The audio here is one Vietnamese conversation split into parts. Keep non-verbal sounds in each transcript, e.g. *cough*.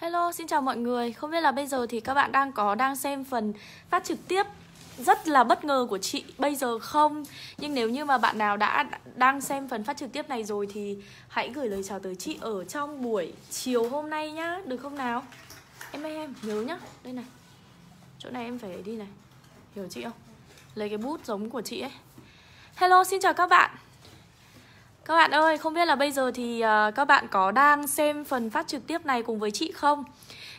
Hello, xin chào mọi người. Không biết là bây giờ thì các bạn đang có đang xem phần phát trực tiếp rất là bất ngờ của chị bây giờ không nhưng nếu như mà bạn nào đã đang xem phần phát trực tiếp này rồi thì hãy gửi lời chào tới chị ở trong buổi chiều hôm nay nhá được không nào em ơi em nhớ nhá đây này chỗ này em phải đi này hiểu chị không lấy cái bút giống của chị ấy hello xin chào các bạn các bạn ơi, không biết là bây giờ thì ờ, các bạn có đang xem phần phát trực tiếp này cùng với chị không?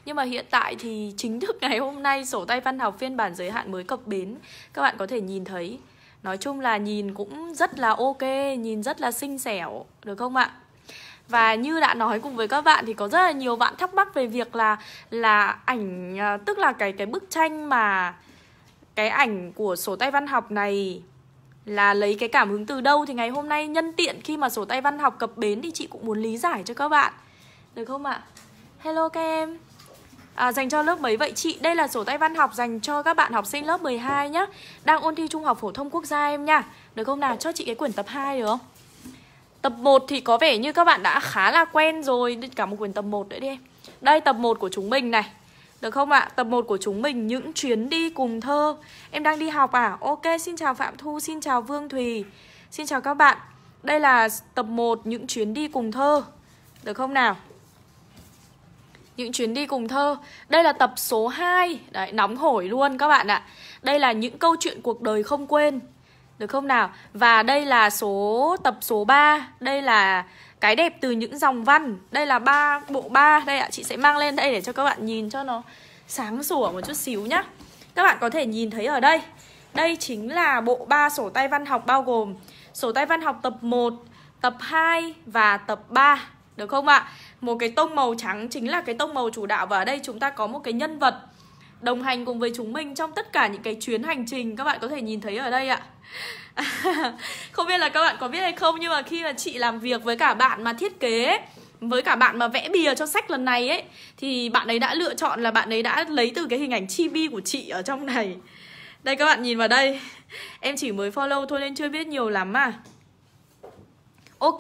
Nhưng mà hiện tại thì chính thức ngày hôm nay sổ tay văn học phiên bản giới hạn mới cập bến Các bạn có thể nhìn thấy Nói chung là nhìn cũng rất là ok, nhìn rất là xinh xẻo, được không ạ? Và như đã nói cùng với các bạn thì có rất là nhiều bạn thắc mắc về việc là là ảnh ờ, tức là cái cái bức tranh mà cái ảnh của sổ tay văn học này là lấy cái cảm hứng từ đâu thì ngày hôm nay nhân tiện khi mà sổ tay văn học cập bến thì chị cũng muốn lý giải cho các bạn được không ạ? Hello các em À, dành cho lớp mấy vậy chị? Đây là sổ tay văn học dành cho các bạn học sinh lớp 12 nhá Đang ôn thi Trung học Phổ thông Quốc gia em nha Được không nào? Cho chị cái quyển tập 2 được không? Tập 1 thì có vẻ như các bạn đã khá là quen rồi Cả một quyển tập 1 nữa đi em Đây tập 1 của chúng mình này được không ạ? Tập 1 của chúng mình những chuyến đi cùng thơ Em đang đi học à? Ok, xin chào Phạm Thu, xin chào Vương Thùy Xin chào các bạn Đây là tập 1 những chuyến đi cùng thơ Được không nào? Những chuyến đi cùng thơ Đây là tập số 2 Đấy, nóng hổi luôn các bạn ạ Đây là những câu chuyện cuộc đời không quên Được không nào? Và đây là số tập số 3 Đây là cái đẹp từ những dòng văn đây là ba bộ ba đây ạ chị sẽ mang lên đây để cho các bạn nhìn cho nó sáng sủa một chút xíu nhá các bạn có thể nhìn thấy ở đây đây chính là bộ ba sổ tay văn học bao gồm sổ tay văn học tập 1, tập 2 và tập 3 Được không ạ? Một cái tông màu trắng chính là cái tông màu chủ đạo Và ở đây chúng ta có một cái nhân vật đồng hành cùng với chúng mình trong tất cả những cái chuyến hành trình Các bạn có thể nhìn thấy ở đây ạ không biết là các bạn có biết hay không nhưng mà khi mà chị làm việc với cả bạn mà thiết kế với cả bạn mà vẽ bìa cho sách lần này ấy thì bạn ấy đã lựa chọn là bạn ấy đã lấy từ cái hình ảnh chibi của chị ở trong này đây các bạn nhìn vào đây em chỉ mới follow thôi nên chưa biết nhiều lắm mà ok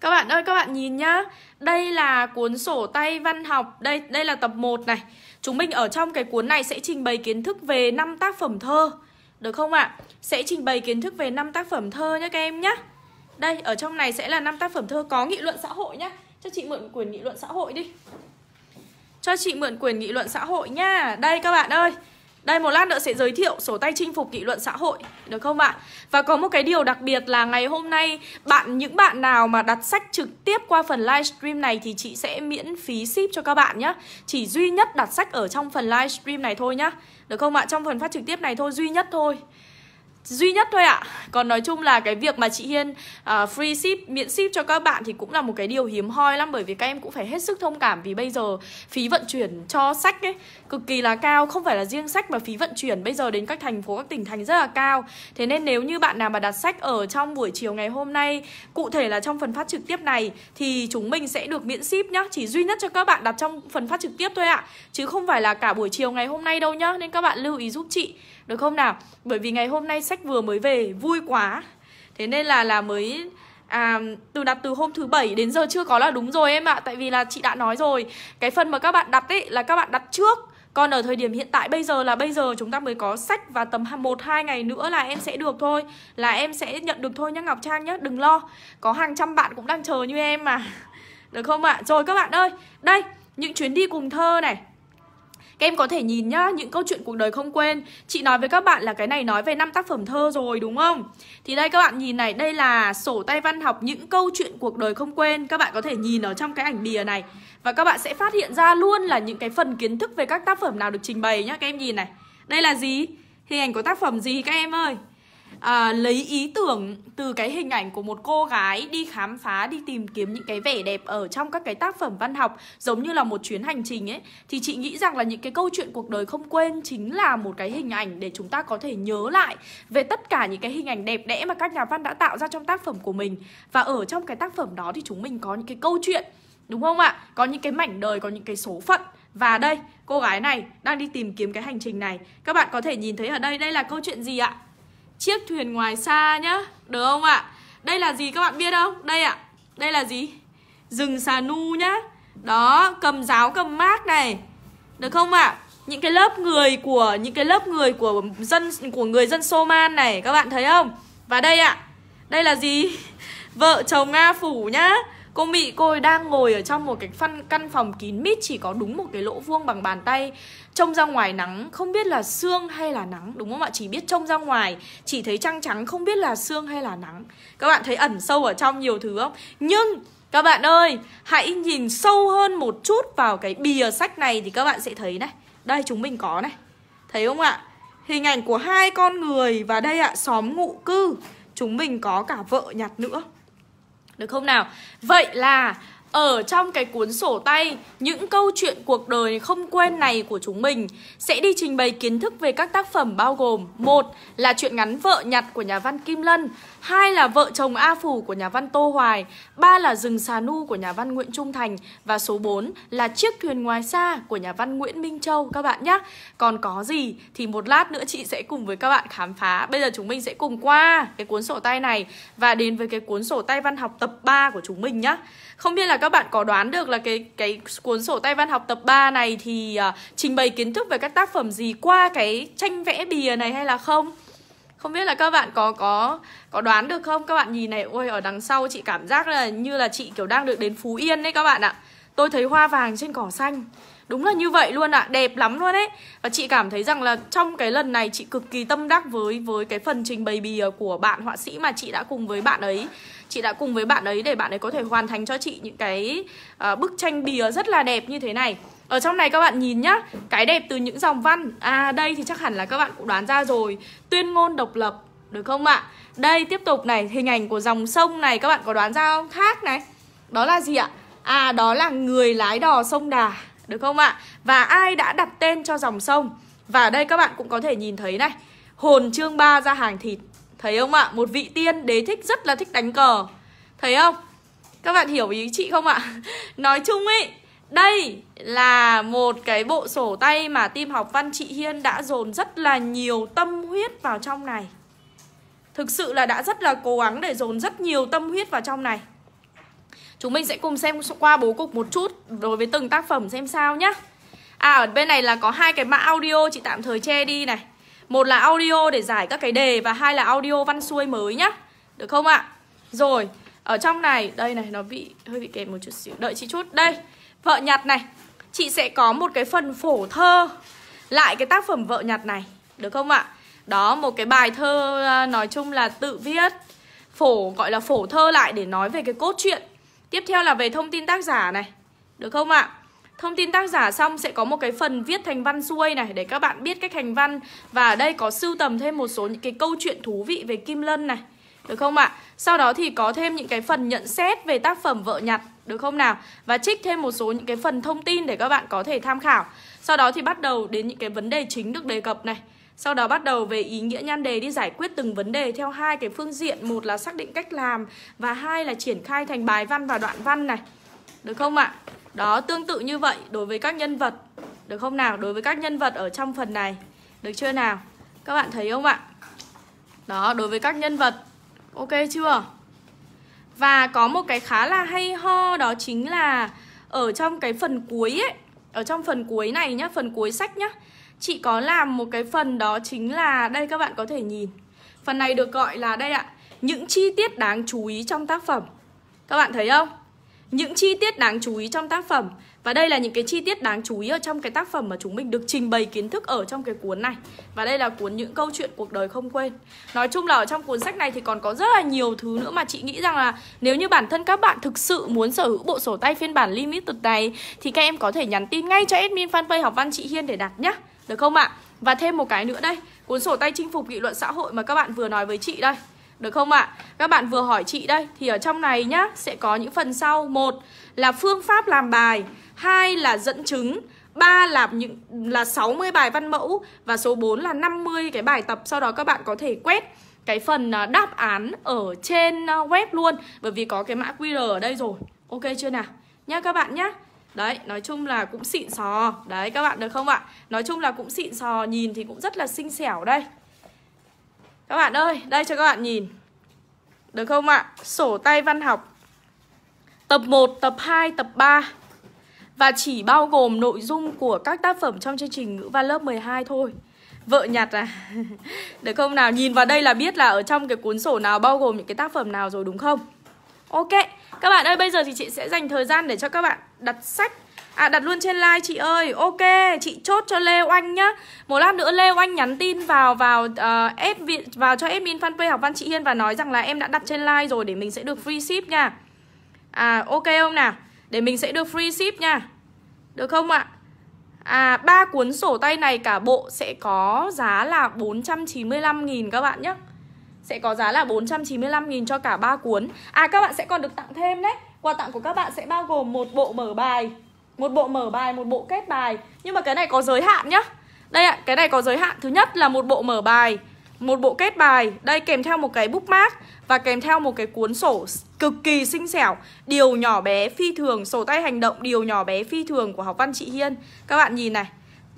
các bạn ơi các bạn nhìn nhá đây là cuốn sổ tay văn học đây đây là tập 1 này chúng mình ở trong cái cuốn này sẽ trình bày kiến thức về năm tác phẩm thơ được không ạ? À? Sẽ trình bày kiến thức về 5 tác phẩm thơ nhé các em nhé Đây, ở trong này sẽ là 5 tác phẩm thơ có nghị luận xã hội nhé Cho chị mượn quyền nghị luận xã hội đi Cho chị mượn quyền nghị luận xã hội nha Đây các bạn ơi đây một lát nữa sẽ giới thiệu sổ tay chinh phục nghị luận xã hội Được không ạ? Và có một cái điều đặc biệt là ngày hôm nay bạn Những bạn nào mà đặt sách trực tiếp qua phần livestream này Thì chị sẽ miễn phí ship cho các bạn nhé Chỉ duy nhất đặt sách ở trong phần livestream này thôi nhé. Được không ạ? Trong phần phát trực tiếp này thôi duy nhất thôi duy nhất thôi ạ à. Còn nói chung là cái việc mà chị Hiên uh, free ship, miễn ship cho các bạn thì cũng là một cái điều hiếm hoi lắm Bởi vì các em cũng phải hết sức thông cảm vì bây giờ phí vận chuyển cho sách ấy cực kỳ là cao Không phải là riêng sách mà phí vận chuyển bây giờ đến các thành phố, các tỉnh thành rất là cao Thế nên nếu như bạn nào mà đặt sách ở trong buổi chiều ngày hôm nay Cụ thể là trong phần phát trực tiếp này thì chúng mình sẽ được miễn ship nhá Chỉ duy nhất cho các bạn đặt trong phần phát trực tiếp thôi ạ à. Chứ không phải là cả buổi chiều ngày hôm nay đâu nhá Nên các bạn lưu ý giúp chị được không nào? Bởi vì ngày hôm nay sách vừa mới về vui quá. Thế nên là là mới À, từ đặt từ hôm thứ bảy đến giờ chưa có là đúng rồi em ạ Tại vì là chị đã nói rồi Cái phần mà các bạn đặt ấy là các bạn đặt trước còn ở thời điểm hiện tại bây giờ là bây giờ chúng ta mới có sách và tầm 1 2 ngày nữa là em sẽ được thôi, là em sẽ nhận được thôi nhá Ngọc Trang nhá, đừng lo. Có hàng trăm bạn cũng đang chờ như em mà. Được không ạ? À? Rồi các bạn ơi, đây, những chuyến đi cùng thơ này các em có thể nhìn nhá, những câu chuyện cuộc đời không quên Chị nói với các bạn là cái này nói về năm tác phẩm thơ rồi đúng không? Thì đây các bạn nhìn này, đây là sổ tay văn học những câu chuyện cuộc đời không quên Các bạn có thể nhìn ở trong cái ảnh bìa này Và các bạn sẽ phát hiện ra luôn là những cái phần kiến thức về các tác phẩm nào được trình bày nhá Các em nhìn này, đây là gì? Hình ảnh của tác phẩm gì các em ơi? à, lấy ý tưởng từ cái hình ảnh của một cô gái đi khám phá đi tìm kiếm những cái vẻ đẹp ở trong các cái tác phẩm văn học giống như là một chuyến hành trình ấy thì chị nghĩ rằng là những cái câu chuyện cuộc đời không quên chính là một cái hình ảnh để chúng ta có thể nhớ lại về tất cả những cái hình ảnh đẹp đẽ mà các nhà văn đã tạo ra trong tác phẩm của mình và ở trong cái tác phẩm đó thì chúng mình có những cái câu chuyện đúng không ạ có những cái mảnh đời có những cái số phận và đây cô gái này đang đi tìm kiếm cái hành trình này các bạn có thể nhìn thấy ở đây đây là câu chuyện gì ạ Chiếc thuyền ngoài xa nhá Được không ạ? À? Đây là gì các bạn biết không? Đây ạ à. Đây là gì? Rừng xà nu nhá Đó, cầm giáo cầm mát này Được không ạ? À? Những cái lớp người của Những cái lớp người của dân của người dân Soman này Các bạn thấy không? Và đây ạ Đây là gì? *laughs* Vợ chồng Nga Phủ nhá Cô Mị cô ấy đang ngồi ở trong một cái phân, căn phòng kín mít chỉ có đúng một cái lỗ vuông bằng bàn tay trông ra ngoài nắng không biết là sương hay là nắng đúng không ạ chỉ biết trông ra ngoài chỉ thấy trăng trắng không biết là sương hay là nắng các bạn thấy ẩn sâu ở trong nhiều thứ không nhưng các bạn ơi hãy nhìn sâu hơn một chút vào cái bìa sách này thì các bạn sẽ thấy này đây chúng mình có này thấy không ạ hình ảnh của hai con người và đây ạ xóm ngụ cư chúng mình có cả vợ nhặt nữa được không nào vậy là ở trong cái cuốn sổ tay, những câu chuyện cuộc đời không quên này của chúng mình sẽ đi trình bày kiến thức về các tác phẩm bao gồm một là chuyện ngắn vợ nhặt của nhà văn Kim Lân hai là vợ chồng A Phủ của nhà văn Tô Hoài, ba là rừng xà nu của nhà văn Nguyễn Trung Thành và số 4 là chiếc thuyền ngoài xa của nhà văn Nguyễn Minh Châu các bạn nhé. Còn có gì thì một lát nữa chị sẽ cùng với các bạn khám phá. Bây giờ chúng mình sẽ cùng qua cái cuốn sổ tay này và đến với cái cuốn sổ tay văn học tập 3 của chúng mình nhá. Không biết là các bạn có đoán được là cái cái cuốn sổ tay văn học tập 3 này thì uh, trình bày kiến thức về các tác phẩm gì qua cái tranh vẽ bìa này hay là không? Không biết là các bạn có có có đoán được không? Các bạn nhìn này, ôi ở đằng sau chị cảm giác là như là chị kiểu đang được đến Phú Yên đấy các bạn ạ. Tôi thấy hoa vàng trên cỏ xanh. Đúng là như vậy luôn ạ, đẹp lắm luôn ấy. Và chị cảm thấy rằng là trong cái lần này chị cực kỳ tâm đắc với với cái phần trình bày bìa ờ, của bạn họa sĩ mà chị đã cùng với bạn ấy chị đã cùng với bạn ấy để bạn ấy có thể hoàn thành cho chị những cái uh, bức tranh bìa rất là đẹp như thế này ở trong này các bạn nhìn nhá cái đẹp từ những dòng văn à đây thì chắc hẳn là các bạn cũng đoán ra rồi tuyên ngôn độc lập được không ạ đây tiếp tục này hình ảnh của dòng sông này các bạn có đoán ra không thác này đó là gì ạ à đó là người lái đò sông đà được không ạ và ai đã đặt tên cho dòng sông và đây các bạn cũng có thể nhìn thấy này hồn trương ba ra hàng thịt Thấy không ạ? Một vị tiên đế thích rất là thích đánh cờ Thấy không? Các bạn hiểu ý chị không ạ? *laughs* Nói chung ấy đây là một cái bộ sổ tay mà team học văn chị Hiên đã dồn rất là nhiều tâm huyết vào trong này Thực sự là đã rất là cố gắng để dồn rất nhiều tâm huyết vào trong này Chúng mình sẽ cùng xem qua bố cục một chút đối với từng tác phẩm xem sao nhá À ở bên này là có hai cái mã audio chị tạm thời che đi này một là audio để giải các cái đề và hai là audio văn xuôi mới nhá. Được không ạ? Rồi, ở trong này, đây này nó bị hơi bị kẹt một chút xíu. Đợi chị chút. Đây, vợ nhặt này. Chị sẽ có một cái phần phổ thơ lại cái tác phẩm vợ nhặt này, được không ạ? Đó, một cái bài thơ à, nói chung là tự viết phổ gọi là phổ thơ lại để nói về cái cốt truyện. Tiếp theo là về thông tin tác giả này, được không ạ? Thông tin tác giả xong sẽ có một cái phần viết thành văn xuôi này để các bạn biết cách thành văn và ở đây có sưu tầm thêm một số những cái câu chuyện thú vị về Kim Lân này. Được không ạ? À? Sau đó thì có thêm những cái phần nhận xét về tác phẩm vợ nhặt được không nào? Và trích thêm một số những cái phần thông tin để các bạn có thể tham khảo. Sau đó thì bắt đầu đến những cái vấn đề chính được đề cập này. Sau đó bắt đầu về ý nghĩa nhan đề đi giải quyết từng vấn đề theo hai cái phương diện, một là xác định cách làm và hai là triển khai thành bài văn và đoạn văn này. Được không ạ? À? Đó, tương tự như vậy đối với các nhân vật Được không nào? Đối với các nhân vật ở trong phần này Được chưa nào? Các bạn thấy không ạ? Đó, đối với các nhân vật Ok chưa? Và có một cái khá là hay ho đó chính là Ở trong cái phần cuối ấy Ở trong phần cuối này nhá, phần cuối sách nhá Chị có làm một cái phần đó chính là Đây các bạn có thể nhìn Phần này được gọi là đây ạ Những chi tiết đáng chú ý trong tác phẩm Các bạn thấy không? những chi tiết đáng chú ý trong tác phẩm và đây là những cái chi tiết đáng chú ý ở trong cái tác phẩm mà chúng mình được trình bày kiến thức ở trong cái cuốn này và đây là cuốn những câu chuyện cuộc đời không quên nói chung là ở trong cuốn sách này thì còn có rất là nhiều thứ nữa mà chị nghĩ rằng là nếu như bản thân các bạn thực sự muốn sở hữu bộ sổ tay phiên bản limited này thì các em có thể nhắn tin ngay cho admin fanpage học văn chị Hiên để đặt nhá được không ạ à? và thêm một cái nữa đây cuốn sổ tay chinh phục nghị luận xã hội mà các bạn vừa nói với chị đây được không ạ? À? Các bạn vừa hỏi chị đây thì ở trong này nhá sẽ có những phần sau một là phương pháp làm bài, hai là dẫn chứng, ba là những là 60 bài văn mẫu và số 4 là 50 cái bài tập sau đó các bạn có thể quét cái phần à, đáp án ở trên à, web luôn bởi vì có cái mã QR ở đây rồi. Ok chưa nào? Nhá các bạn nhá. Đấy, nói chung là cũng xịn sò Đấy, các bạn được không ạ? Nói chung là cũng xịn sò Nhìn thì cũng rất là xinh xẻo đây các bạn ơi, đây cho các bạn nhìn Được không ạ? Sổ tay văn học Tập 1, tập 2, tập 3 Và chỉ bao gồm nội dung của các tác phẩm trong chương trình ngữ văn lớp 12 thôi Vợ nhặt à *laughs* Được không nào? Nhìn vào đây là biết là ở trong cái cuốn sổ nào bao gồm những cái tác phẩm nào rồi đúng không? Ok, các bạn ơi bây giờ thì chị sẽ dành thời gian để cho các bạn đặt sách À đặt luôn trên like chị ơi Ok chị chốt cho Lê Oanh nhá Một lát nữa Lê Oanh nhắn tin vào vào uh, ờ, ép vào cho admin fanpage học văn chị Hiên Và nói rằng là em đã đặt trên like rồi để mình sẽ được free ship nha À ok không nào Để mình sẽ được free ship nha Được không ạ À ba cuốn sổ tay này cả bộ sẽ có giá là 495.000 các bạn nhé Sẽ có giá là 495.000 cho cả ba cuốn À các bạn sẽ còn được tặng thêm đấy Quà tặng của các bạn sẽ bao gồm một bộ mở bài một bộ mở bài một bộ kết bài nhưng mà cái này có giới hạn nhá đây ạ à, cái này có giới hạn thứ nhất là một bộ mở bài một bộ kết bài đây kèm theo một cái bookmark và kèm theo một cái cuốn sổ cực kỳ xinh xẻo điều nhỏ bé phi thường sổ tay hành động điều nhỏ bé phi thường của học văn chị hiên các bạn nhìn này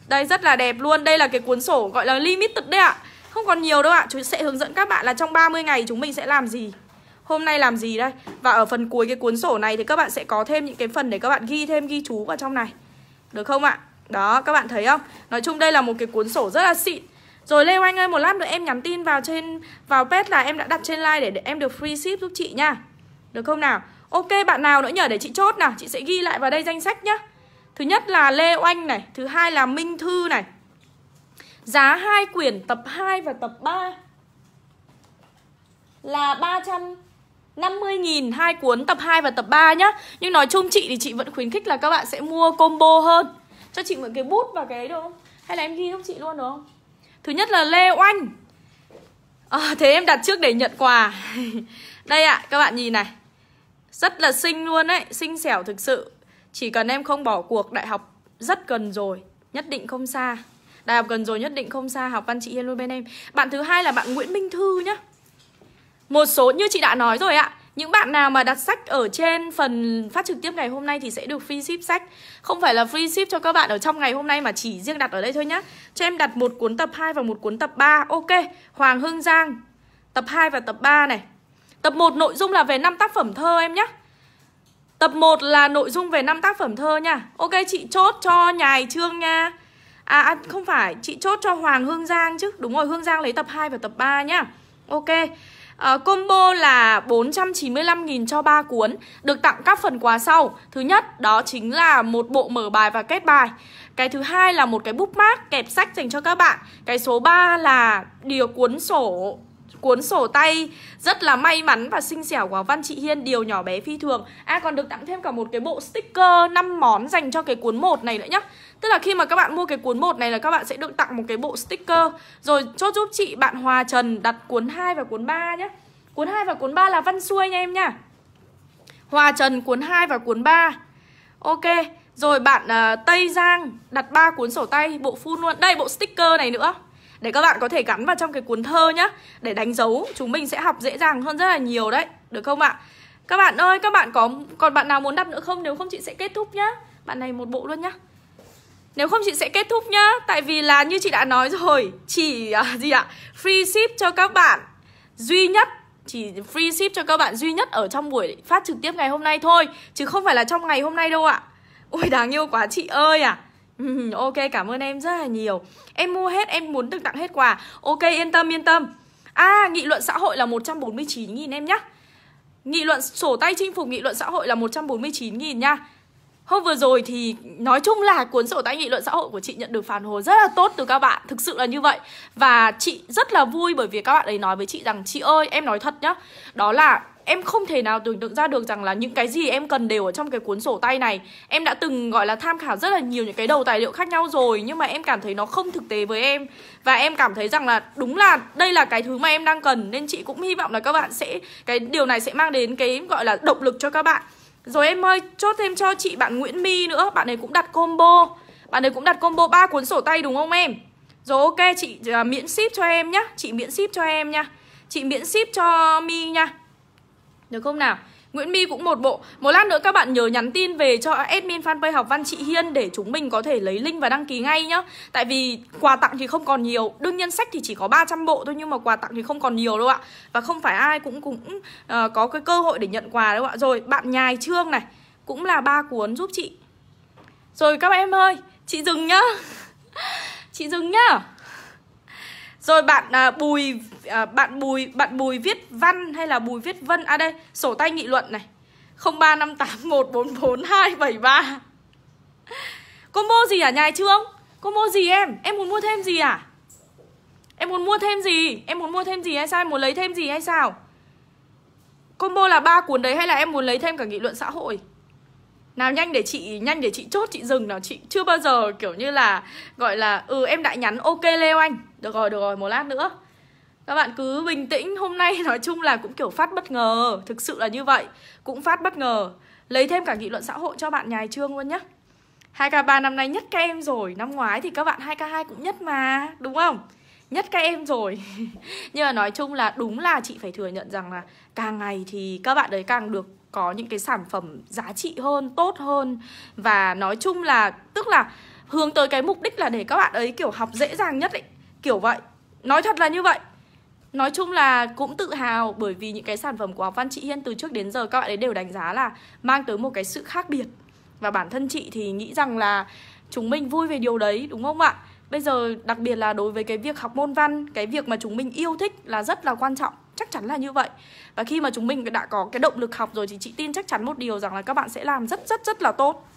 đây rất là đẹp luôn đây là cái cuốn sổ gọi là limited đấy ạ à. không còn nhiều đâu ạ à. chú sẽ hướng dẫn các bạn là trong 30 ngày chúng mình sẽ làm gì hôm nay làm gì đây Và ở phần cuối cái cuốn sổ này thì các bạn sẽ có thêm những cái phần để các bạn ghi thêm ghi chú vào trong này Được không ạ? Đó, các bạn thấy không? Nói chung đây là một cái cuốn sổ rất là xịn rồi Lê Oanh ơi, một lát nữa em nhắn tin vào trên vào pet là em đã đặt trên like để, để em được free ship giúp chị nha. Được không nào? Ok, bạn nào nữa nhờ để chị chốt nào, chị sẽ ghi lại vào đây danh sách nhá. Thứ nhất là Lê Oanh này, thứ hai là Minh Thư này. Giá hai quyển tập 2 và tập 3 là 300 50.000 hai cuốn tập 2 và tập 3 nhá Nhưng nói chung chị thì chị vẫn khuyến khích là các bạn sẽ mua combo hơn Cho chị mượn cái bút và cái ấy được không? Hay là em ghi giúp chị luôn được không? Thứ nhất là Lê Oanh à, Thế em đặt trước để nhận quà *laughs* Đây ạ, à, các bạn nhìn này Rất là xinh luôn đấy, xinh xẻo thực sự Chỉ cần em không bỏ cuộc đại học rất gần rồi Nhất định không xa Đại học gần rồi nhất định không xa Học văn chị yên luôn bên em Bạn thứ hai là bạn Nguyễn Minh Thư nhá một số như chị đã nói rồi ạ những bạn nào mà đặt sách ở trên phần phát trực tiếp ngày hôm nay thì sẽ được free ship sách Không phải là free ship cho các bạn ở trong ngày hôm nay mà chỉ riêng đặt ở đây thôi nhá Cho em đặt một cuốn tập 2 và một cuốn tập 3 Ok, Hoàng Hương Giang Tập 2 và tập 3 này Tập 1 nội dung là về 5 tác phẩm thơ em nhé Tập 1 là nội dung về 5 tác phẩm thơ nha Ok, chị chốt cho nhài trương nha À, à không phải, chị chốt cho Hoàng Hương Giang chứ Đúng rồi, Hương Giang lấy tập 2 và tập 3 nhá Ok À, combo là 495.000 cho 3 cuốn Được tặng các phần quà sau Thứ nhất đó chính là một bộ mở bài và kết bài Cái thứ hai là một cái bookmark kẹp sách dành cho các bạn Cái số 3 là điều cuốn sổ cuốn sổ tay rất là may mắn và xinh xẻo của Văn trị Hiên điều nhỏ bé phi thường. À còn được tặng thêm cả một cái bộ sticker 5 món dành cho cái cuốn 1 này nữa nhá. Tức là khi mà các bạn mua cái cuốn 1 này là các bạn sẽ được tặng một cái bộ sticker Rồi chốt giúp chị bạn Hòa Trần đặt cuốn 2 và cuốn 3 nhé Cuốn 2 và cuốn 3 là văn xuôi nha em nha Hòa Trần cuốn 2 và cuốn 3 Ok Rồi bạn uh, Tây Giang đặt 3 cuốn sổ tay Bộ full luôn Đây bộ sticker này nữa để các bạn có thể gắn vào trong cái cuốn thơ nhá Để đánh dấu chúng mình sẽ học dễ dàng hơn rất là nhiều đấy Được không ạ? Các bạn ơi, các bạn có còn bạn nào muốn đặt nữa không? Nếu không chị sẽ kết thúc nhá Bạn này một bộ luôn nhá nếu không chị sẽ kết thúc nhá Tại vì là như chị đã nói rồi Chỉ à, gì ạ Free ship cho các bạn Duy nhất chỉ free ship cho các bạn duy nhất ở trong buổi phát trực tiếp ngày hôm nay thôi Chứ không phải là trong ngày hôm nay đâu ạ à. Ôi đáng yêu quá chị ơi à Ok cảm ơn em rất là nhiều Em mua hết em muốn được tặng hết quà Ok yên tâm yên tâm À nghị luận xã hội là 149.000 em nhá Nghị luận sổ tay chinh phục nghị luận xã hội là 149.000 nha Hôm vừa rồi thì nói chung là cuốn sổ tay nghị luận xã hội của chị nhận được phản hồi rất là tốt từ các bạn Thực sự là như vậy Và chị rất là vui bởi vì các bạn ấy nói với chị rằng Chị ơi em nói thật nhá Đó là em không thể nào tưởng tượng ra được rằng là những cái gì em cần đều ở trong cái cuốn sổ tay này em đã từng gọi là tham khảo rất là nhiều những cái đầu tài liệu khác nhau rồi nhưng mà em cảm thấy nó không thực tế với em và em cảm thấy rằng là đúng là đây là cái thứ mà em đang cần nên chị cũng hy vọng là các bạn sẽ cái điều này sẽ mang đến cái gọi là động lực cho các bạn rồi em ơi, chốt thêm cho chị bạn Nguyễn My nữa Bạn ấy cũng đặt combo Bạn ấy cũng đặt combo 3 cuốn sổ tay đúng không em? Rồi ok, chị uh, miễn ship cho em nhá Chị miễn ship cho em nha Chị miễn ship cho My nha Được không nào? Nguyễn My cũng một bộ. Một lát nữa các bạn nhớ nhắn tin về cho admin fanpage học văn chị Hiên để chúng mình có thể lấy link và đăng ký ngay nhá. Tại vì quà tặng thì không còn nhiều. Đương nhiên sách thì chỉ có 300 bộ thôi nhưng mà quà tặng thì không còn nhiều đâu ạ. Và không phải ai cũng cũng uh, có cái cơ hội để nhận quà đâu ạ. Rồi, bạn nhài trương này cũng là ba cuốn giúp chị. Rồi các em ơi, chị dừng nhá. *laughs* chị dừng nhá. Rồi bạn à, Bùi à, bạn Bùi bạn Bùi viết văn hay là Bùi viết vân à đây, sổ tay nghị luận này. 0358144273. Combo gì ở à, nhà Trương? Combo gì em? Em muốn mua thêm gì à? Em muốn mua thêm gì? Em muốn mua thêm gì hay sao? Em muốn lấy thêm gì hay sao? Combo là ba cuốn đấy hay là em muốn lấy thêm cả nghị luận xã hội? nào nhanh để chị nhanh để chị chốt chị dừng nào chị chưa bao giờ kiểu như là gọi là ừ em đã nhắn ok leo anh được rồi được rồi một lát nữa các bạn cứ bình tĩnh hôm nay *laughs* nói chung là cũng kiểu phát bất ngờ thực sự là như vậy cũng phát bất ngờ lấy thêm cả nghị luận xã hội cho bạn nhài trương luôn nhé 2K3 năm nay nhất các em rồi Năm ngoái thì các bạn 2K2 cũng nhất mà Đúng không? Nhất các em rồi *laughs* Nhưng mà nói chung là đúng là chị phải thừa nhận rằng là Càng ngày thì các bạn đấy càng được có những cái sản phẩm giá trị hơn, tốt hơn và nói chung là tức là hướng tới cái mục đích là để các bạn ấy kiểu học dễ dàng nhất ấy, kiểu vậy. Nói thật là như vậy. Nói chung là cũng tự hào bởi vì những cái sản phẩm của học văn chị Hiên từ trước đến giờ các bạn ấy đều đánh giá là mang tới một cái sự khác biệt. Và bản thân chị thì nghĩ rằng là chúng mình vui về điều đấy đúng không ạ? Bây giờ đặc biệt là đối với cái việc học môn văn, cái việc mà chúng mình yêu thích là rất là quan trọng chắc chắn là như vậy và khi mà chúng mình đã có cái động lực học rồi thì chị tin chắc chắn một điều rằng là các bạn sẽ làm rất rất rất là tốt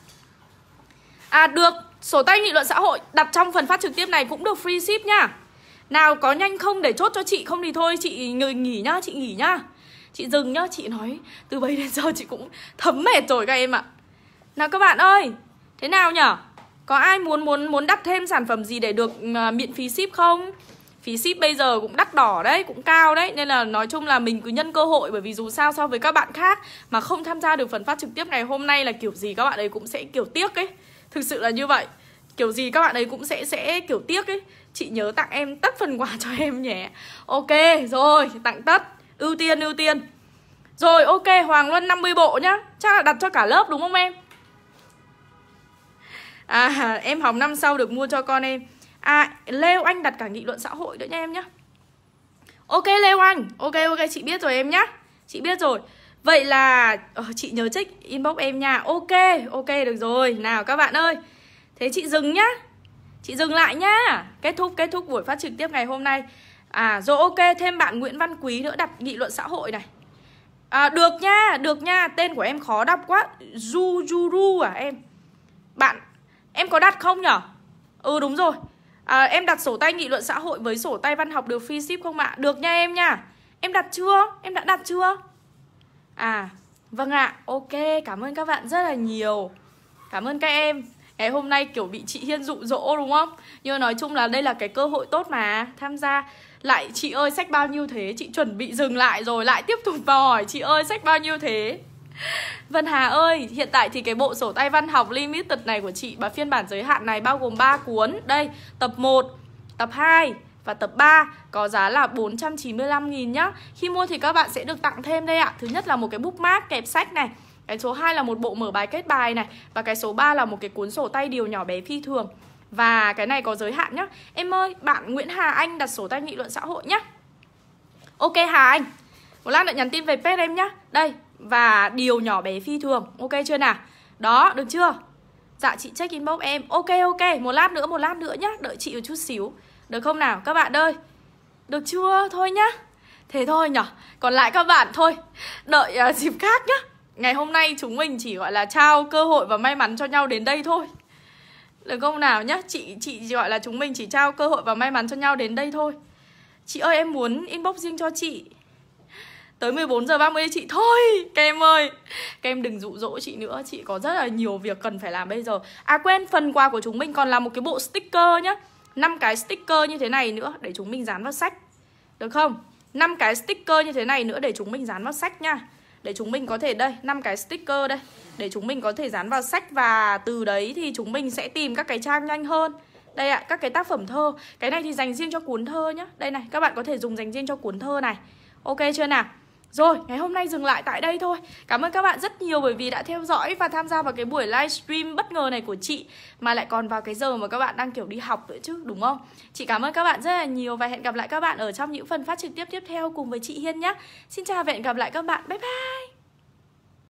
à được sổ tay nghị luận xã hội đặt trong phần phát trực tiếp này cũng được free ship nha nào có nhanh không để chốt cho chị không thì thôi chị người nghỉ nhá chị nghỉ nhá chị dừng nhá chị nói từ bây đến giờ chị cũng thấm mệt rồi các em ạ nào các bạn ơi thế nào nhở có ai muốn muốn muốn đặt thêm sản phẩm gì để được uh, miễn phí ship không phí ship bây giờ cũng đắt đỏ đấy cũng cao đấy nên là nói chung là mình cứ nhân cơ hội bởi vì dù sao so với các bạn khác mà không tham gia được phần phát trực tiếp ngày hôm nay là kiểu gì các bạn ấy cũng sẽ kiểu tiếc ấy thực sự là như vậy kiểu gì các bạn ấy cũng sẽ sẽ kiểu tiếc ấy chị nhớ tặng em tất phần quà cho em nhé ok rồi tặng tất ưu tiên ưu tiên rồi ok hoàng luân 50 bộ nhá chắc là đặt cho cả lớp đúng không em à em học năm sau được mua cho con em À Lêu Anh đặt cả nghị luận xã hội nữa nha em nhé Ok Lêu Anh Ok ok chị biết rồi em nhá Chị biết rồi Vậy là ờ, chị nhớ check inbox em nha Ok ok được rồi Nào các bạn ơi Thế chị dừng nhá Chị dừng lại nhá Kết thúc kết thúc buổi phát trực tiếp ngày hôm nay À rồi ok thêm bạn Nguyễn Văn Quý nữa đặt nghị luận xã hội này à, Được nha được nha Tên của em khó đọc quá Jujuru à em Bạn em có đặt không nhở Ừ đúng rồi à, Em đặt sổ tay nghị luận xã hội với sổ tay văn học được free ship không ạ? Được nha em nha Em đặt chưa? Em đã đặt chưa? À vâng ạ, ok Cảm ơn các bạn rất là nhiều Cảm ơn các em Ngày hôm nay kiểu bị chị Hiên dụ dỗ đúng không? Nhưng mà nói chung là đây là cái cơ hội tốt mà Tham gia lại chị ơi sách bao nhiêu thế Chị chuẩn bị dừng lại rồi Lại tiếp tục vào hỏi chị ơi sách bao nhiêu thế *laughs* Vân Hà ơi, hiện tại thì cái bộ sổ tay văn học limited này của chị và phiên bản giới hạn này bao gồm 3 cuốn. Đây, tập 1, tập 2 và tập 3 có giá là 495 000 nhá. Khi mua thì các bạn sẽ được tặng thêm đây ạ. Thứ nhất là một cái bookmark kẹp sách này. Cái số 2 là một bộ mở bài kết bài này và cái số 3 là một cái cuốn sổ tay điều nhỏ bé phi thường. Và cái này có giới hạn nhá. Em ơi, bạn Nguyễn Hà Anh đặt sổ tay nghị luận xã hội nhá. Ok Hà Anh. Một lát nữa nhắn tin về pet em nhá. Đây, và điều nhỏ bé phi thường. Ok chưa nào? Đó, được chưa? Dạ chị check inbox em. Ok ok, một lát nữa, một lát nữa nhá, đợi chị một chút xíu. Được không nào các bạn ơi? Được chưa? Thôi nhá. Thế thôi nhở Còn lại các bạn thôi Đợi uh, dịp khác nhá Ngày hôm nay chúng mình chỉ gọi là trao cơ hội và may mắn cho nhau đến đây thôi Được không nào nhá Chị chị gọi là chúng mình chỉ trao cơ hội và may mắn cho nhau đến đây thôi Chị ơi em muốn inbox riêng cho chị tới 14 giờ 30 chị thôi các em ơi các em đừng dụ dỗ chị nữa chị có rất là nhiều việc cần phải làm bây giờ à quên phần quà của chúng mình còn là một cái bộ sticker nhá năm cái sticker như thế này nữa để chúng mình dán vào sách được không năm cái sticker như thế này nữa để chúng mình dán vào sách nha để chúng mình có thể đây năm cái sticker đây để chúng mình có thể dán vào sách và từ đấy thì chúng mình sẽ tìm các cái trang nhanh hơn đây ạ, à, các cái tác phẩm thơ Cái này thì dành riêng cho cuốn thơ nhá Đây này, các bạn có thể dùng dành riêng cho cuốn thơ này Ok chưa nào rồi, ngày hôm nay dừng lại tại đây thôi. Cảm ơn các bạn rất nhiều bởi vì đã theo dõi và tham gia vào cái buổi livestream bất ngờ này của chị mà lại còn vào cái giờ mà các bạn đang kiểu đi học nữa chứ, đúng không? Chị cảm ơn các bạn rất là nhiều và hẹn gặp lại các bạn ở trong những phần phát trực tiếp tiếp theo cùng với chị Hiên nhé. Xin chào và hẹn gặp lại các bạn. Bye bye.